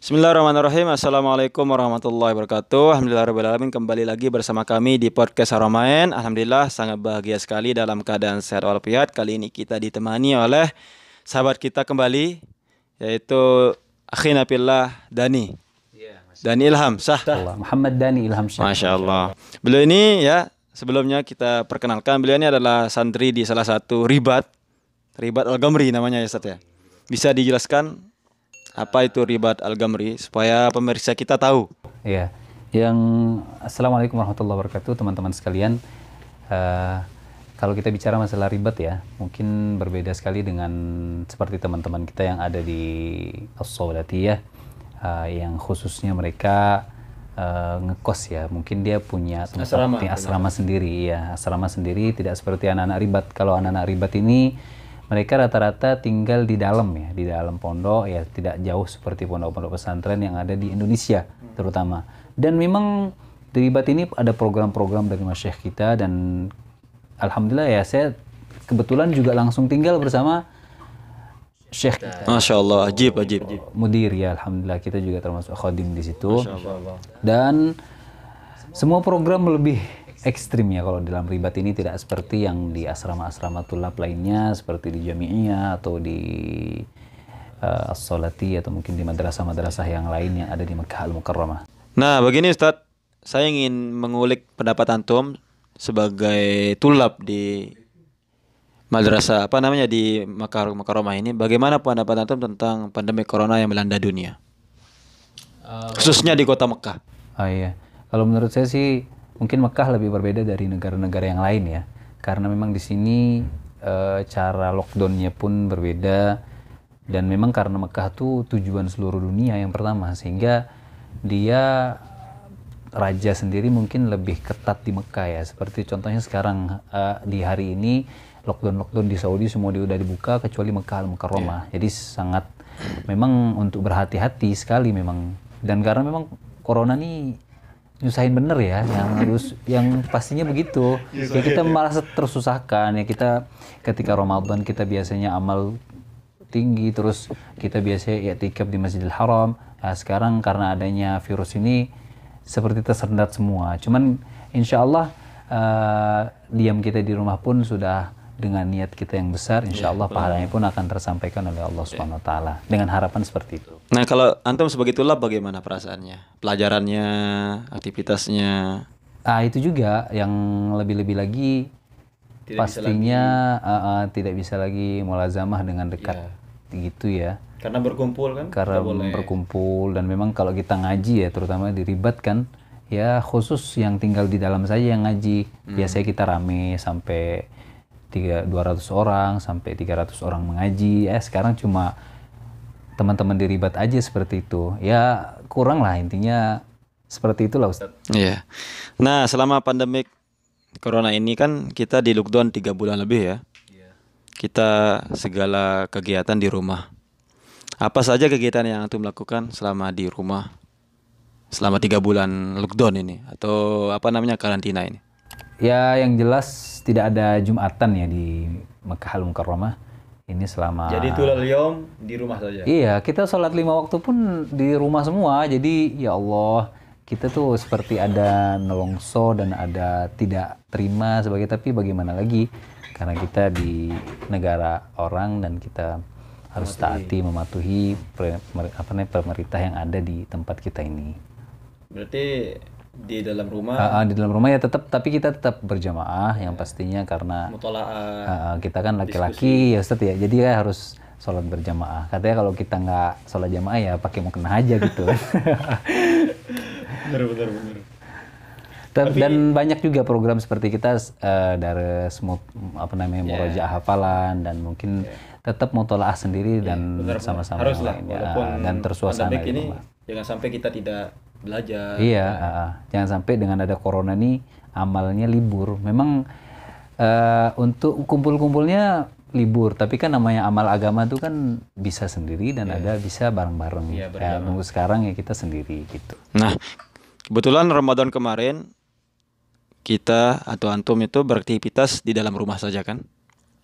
Bismillahirrahmanirrahim. Assalamualaikum warahmatullahi wabarakatuh. Alhamdulillahirrahmanirrahim. Kembali lagi bersama kami di podcast Aromain Alhamdulillah sangat bahagia sekali dalam keadaan sehat walafiat. Kali ini kita ditemani oleh sahabat kita kembali yaitu Akhina Pillah Dani. Iya, Dani Ilham Sah. Muhammad Dani Ilham Sah. Masya Allah. Beliau ini ya sebelumnya kita perkenalkan beliau ini adalah santri di salah satu ribat ribat Al Gamri namanya ya Ustaz ya. Bisa dijelaskan apa itu ribat al-gamri supaya pemirsa kita tahu? Iya. Yang Assalamualaikum warahmatullahi wabarakatuh teman-teman sekalian. Uh, kalau kita bicara masalah ribat ya, mungkin berbeda sekali dengan seperti teman-teman kita yang ada di as ya, uh, yang khususnya mereka uh, ngekos ya. Mungkin dia punya tempat asrama, asrama sendiri ya, asrama sendiri tidak seperti anak-anak ribat. Kalau anak-anak ribat ini mereka rata-rata tinggal di dalam ya, di dalam pondok ya tidak jauh seperti pondok-pondok pesantren yang ada di Indonesia terutama. Dan memang terlibat ini ada program-program dari masyarakat kita dan alhamdulillah ya saya kebetulan juga langsung tinggal bersama syekh kita. Masya Allah, ajib, ajib. Mudir ya alhamdulillah kita juga termasuk khadim di situ. Dan semua program lebih ekstrim ya kalau dalam ribat ini tidak seperti yang di asrama-asrama tulap lainnya seperti di jami'iyah atau di uh, eh, as atau mungkin di madrasah-madrasah yang lain yang ada di Mekah Al-Mukarramah. Nah, begini Ustaz, saya ingin mengulik pendapat antum sebagai tulap di madrasah apa namanya di Mekah Al-Mukarramah ini bagaimana pendapat antum tentang pandemi corona yang melanda dunia? Eh, khususnya di kota Mekah. Oh iya. Kalau menurut saya sih Mungkin Mekah lebih berbeda dari negara-negara yang lain ya, karena memang di sini e, cara lockdownnya pun berbeda dan memang karena Mekah tuh tujuan seluruh dunia yang pertama sehingga dia raja sendiri mungkin lebih ketat di Mekah ya. Seperti contohnya sekarang e, di hari ini lockdown-lockdown di Saudi semua sudah dibuka kecuali Mekah Mekah Roma. Yeah. Jadi sangat memang untuk berhati-hati sekali memang. Dan karena memang corona ini nyusahin bener ya yang harus yang pastinya begitu iya, ya kita iya. merasa tersusahkan ya kita ketika Ramadan kita biasanya amal tinggi terus kita biasanya ya tikap di Masjidil Haram nah, sekarang karena adanya virus ini seperti tersendat semua cuman insya Allah uh, diam kita di rumah pun sudah dengan niat kita yang besar, insya iya, Allah pahalanya pun akan tersampaikan oleh Allah iya. Subhanahu Wa Taala dengan harapan seperti itu. Nah, kalau antum sebagai tulab bagaimana perasaannya, pelajarannya, aktivitasnya? Ah itu juga yang lebih-lebih lagi tidak pastinya bisa lagi. Uh, uh, tidak bisa lagi mulazamah dengan dekat ya. gitu ya. Karena berkumpul kan? Karena boleh. berkumpul dan memang kalau kita ngaji ya terutama diribatkan ya khusus yang tinggal di dalam saja yang ngaji. Hmm. Biasanya kita rame sampai tiga 200 orang sampai 300 orang mengaji ya sekarang cuma teman-teman di aja seperti itu ya kurang lah intinya seperti itulah Ustaz. Iya. Nah selama pandemik corona ini kan kita di lockdown tiga bulan lebih ya. Iya. Kita segala kegiatan di rumah. Apa saja kegiatan yang antum lakukan selama di rumah selama tiga bulan lockdown ini atau apa namanya karantina ini? Ya yang jelas tidak ada Jumatan ya di Mekah Al Mukarramah. Ini selama Jadi itu yom di rumah saja. Iya, kita sholat lima waktu pun di rumah semua. Jadi ya Allah, kita tuh seperti ada nelongso dan ada tidak terima sebagai tapi bagaimana lagi karena kita di negara orang dan kita harus taati mematuhi per, apa namanya pemerintah yang ada di tempat kita ini. Berarti di dalam rumah uh, uh, di dalam rumah ya tetap tapi kita tetap berjamaah yeah. yang pastinya karena uh, kita kan laki-laki ya Ustaz ya jadi ya harus sholat berjamaah katanya kalau kita nggak sholat jamaah ya pakai mau kena aja gitu benar benar benar tapi, dan banyak juga program seperti kita uh, dari semua apa namanya yeah. Ya. hafalan dan mungkin yeah. tetap mutolaah sendiri yeah, dan benar, sama-sama ya, dan tersuasana ini jangan sampai kita tidak belajar. Iya, jangan sampai dengan ada corona ini amalnya libur. Memang uh, untuk kumpul-kumpulnya libur, tapi kan namanya amal agama itu kan bisa sendiri dan yeah. ada bisa bareng-bareng. Yeah, ya, nunggu sekarang ya kita sendiri gitu. Nah, kebetulan Ramadan kemarin kita atau antum itu beraktivitas di dalam rumah saja kan?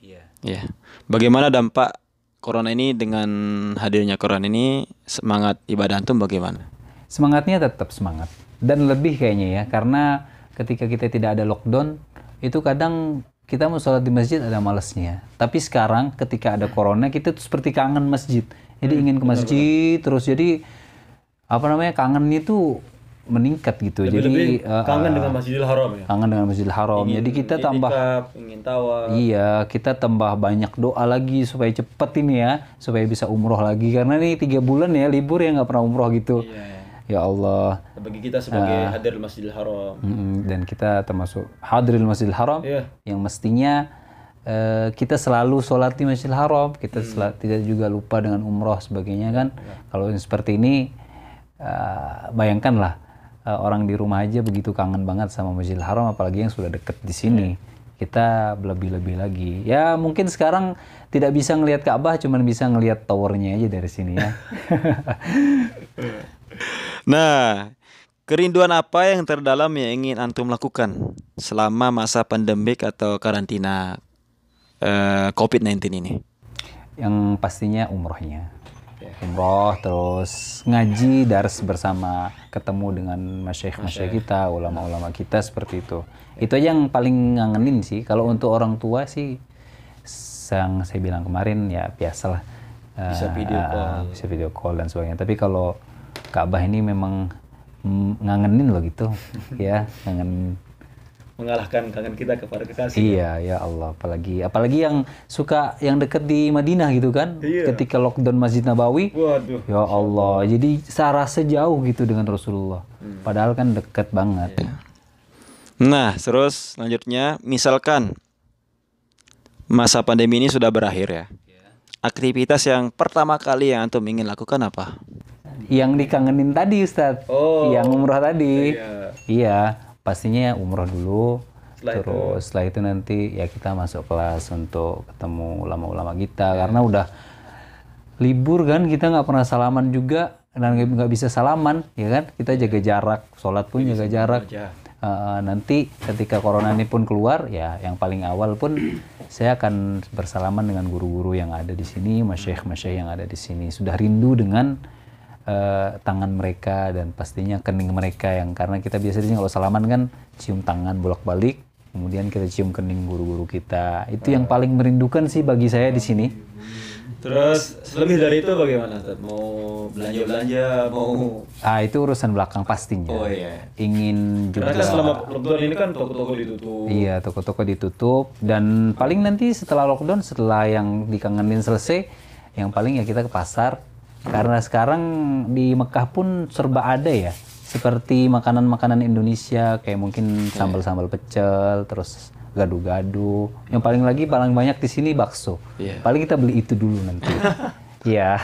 Iya. Yeah. Yeah. Bagaimana dampak corona ini dengan hadirnya corona ini semangat ibadah antum bagaimana? semangatnya tetap semangat dan lebih kayaknya ya karena ketika kita tidak ada lockdown itu kadang kita mau sholat di masjid ada malesnya ya. tapi sekarang ketika ada corona kita tuh seperti kangen masjid jadi hmm, ingin ke masjid benar, benar. terus jadi apa namanya kangennya itu meningkat gitu lebih, jadi lebih uh, kangen dengan eh, masjidil haram ya kangen dengan masjidil haram ingin, jadi kita tambah ingin tawa iya kita tambah banyak doa lagi supaya cepet ini ya supaya bisa umroh lagi karena ini tiga bulan ya libur ya nggak pernah umroh gitu iya, iya. Ya Allah. Bagi kita sebagai uh, ah. hadir Masjidil Haram. Dan kita termasuk hadirin Masjidil Haram yeah. yang mestinya uh, kita selalu sholat di Masjidil Haram. Kita hmm. selat, tidak juga lupa dengan umroh sebagainya kan. Yeah. Kalau seperti ini uh, bayangkanlah uh, orang di rumah aja begitu kangen banget sama Masjidil Haram apalagi yang sudah dekat di sini. Yeah kita lebih-lebih lagi. Ya mungkin sekarang tidak bisa ngelihat Ka'bah, cuman bisa ngelihat towernya aja dari sini ya. Nah, kerinduan apa yang terdalam yang ingin antum lakukan selama masa pandemik atau karantina uh, eh, COVID-19 ini? Yang pastinya umrohnya. Umroh terus ngaji dars bersama ketemu dengan masyayikh-masyayikh kita, ulama-ulama kita seperti itu. Itu aja yang paling ngangenin sih. Kalau untuk orang tua sih yang saya bilang kemarin ya biasalah bisa video eh, call, bisa video call dan sebagainya. Tapi kalau Ka'bah ini memang ngangenin loh gitu ya kangen mengalahkan kangen kita kepada kekasih iya ya Allah apalagi apalagi yang suka yang deket di Madinah gitu kan iya. ketika lockdown Masjid Nabawi Waduh. ya Allah jadi sarah sejauh gitu dengan Rasulullah hmm. padahal kan deket banget iya. nah terus selanjutnya misalkan masa pandemi ini sudah berakhir ya iya. aktivitas yang pertama kali yang antum ingin lakukan apa yang dikangenin tadi Ustadz. Oh. Yang umroh tadi. Iya. iya, pastinya umroh dulu. Setelah terus itu. setelah itu nanti ya kita masuk kelas untuk ketemu ulama-ulama kita yeah. karena udah libur kan kita nggak pernah salaman juga dan nggak bisa salaman ya kan kita iya. jaga jarak sholat pun iya, jaga jarak uh, nanti ketika corona ini pun keluar ya yang paling awal pun saya akan bersalaman dengan guru-guru yang ada di sini masyayikh masyayikh yang ada di sini sudah rindu dengan uh, tangan mereka dan pastinya kening mereka yang karena kita biasanya kalau salaman kan cium tangan bolak-balik kemudian kita cium kening guru-guru kita itu yang paling merindukan sih bagi saya di sini terus lebih dari itu bagaimana mau belanja belanja mau ah itu urusan belakang pastinya oh iya ingin juga karena selama lockdown ini kan toko-toko ditutup iya toko-toko ditutup dan paling nanti setelah lockdown setelah yang dikangenin selesai yang paling ya kita ke pasar karena sekarang di Mekah pun serba ada ya. Seperti makanan-makanan Indonesia kayak mungkin iya. sambal-sambal pecel, terus gadu-gadu. Yang paling lagi paling banyak di sini bakso. Iya. Paling kita beli itu dulu nanti. ya,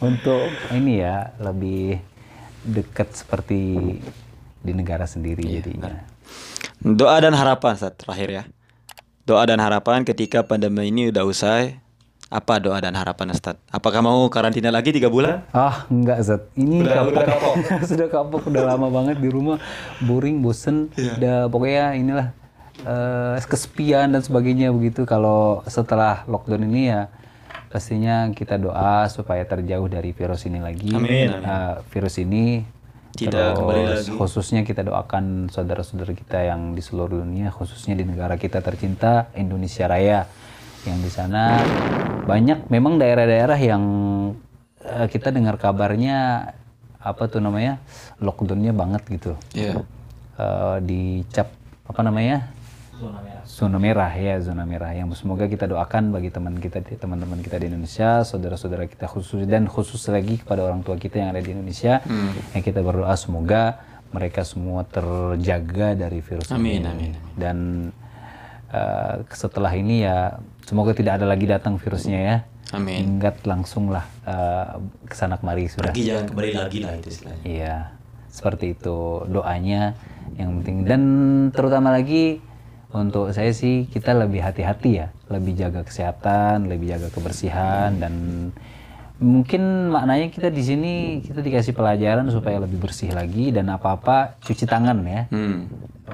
untuk ini ya lebih dekat seperti di negara sendiri yeah. jadinya. Doa dan harapan saat terakhir ya. Doa dan harapan ketika pandemi ini udah usai, apa doa dan harapan Ustaz? Apakah mau karantina lagi tiga bulan? Ah, enggak Zat. Ini udah, kapok. Udah kapok. Sudah kapok, udah lama banget di rumah. Boring, bosen. Yeah. Udah, pokoknya inilah uh, kesepian dan sebagainya begitu. Kalau setelah lockdown ini ya pastinya kita doa supaya terjauh dari virus ini lagi. Amin. Eh, amin. Uh, virus ini tidak Terus, kembali lagi. Khususnya kita doakan saudara-saudara kita yang di seluruh dunia, khususnya di negara kita tercinta Indonesia Raya, yang di sana banyak memang daerah-daerah yang uh, kita dengar kabarnya apa tuh namanya lockdownnya banget gitu. Yeah. Iya. Uh, di apa namanya? Zona merah. zona merah ya zona merah yang semoga kita doakan bagi teman kita teman-teman kita di Indonesia saudara-saudara kita khusus dan khusus lagi kepada orang tua kita yang ada di Indonesia hmm. yang kita berdoa semoga mereka semua terjaga dari virus amin, ini amin, amin. dan uh, setelah ini ya semoga tidak ada lagi datang virusnya ya. Amin. Ingat langsunglah uh, eh, kesana kemari sudah. Pergi jangan kembali lagi lah itu istilahnya. Iya, seperti itu doanya yang penting dan terutama lagi untuk saya sih kita lebih hati-hati ya, lebih jaga kesehatan, lebih jaga kebersihan dan mungkin maknanya kita di sini kita dikasih pelajaran supaya lebih bersih lagi dan apa apa cuci tangan ya hmm.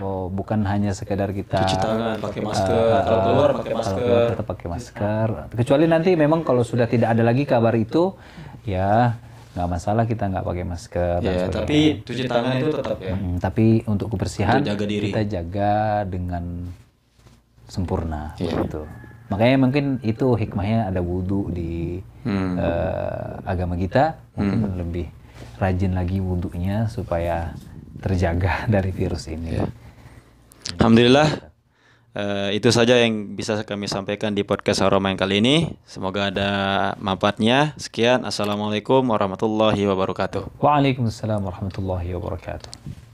oh bukan hanya sekedar kita cuci tangan pakai masker uh, kalau keluar pakai masker keluar tetap pakai masker kecuali nanti memang kalau sudah tidak ada lagi kabar itu ya nggak masalah kita nggak pakai masker ya, tapi cuci tangan itu tetap ya hmm, tapi untuk kebersihan untuk jaga diri. kita jaga dengan sempurna ya. Makanya mungkin itu hikmahnya ada wudhu di hmm. uh, agama kita, mungkin hmm. lebih rajin lagi wudhunya supaya terjaga dari virus ini. Ya. Alhamdulillah, uh, itu saja yang bisa kami sampaikan di podcast aroma yang kali ini. Semoga ada manfaatnya. Sekian, Assalamualaikum warahmatullahi wabarakatuh. Waalaikumsalam warahmatullahi wabarakatuh.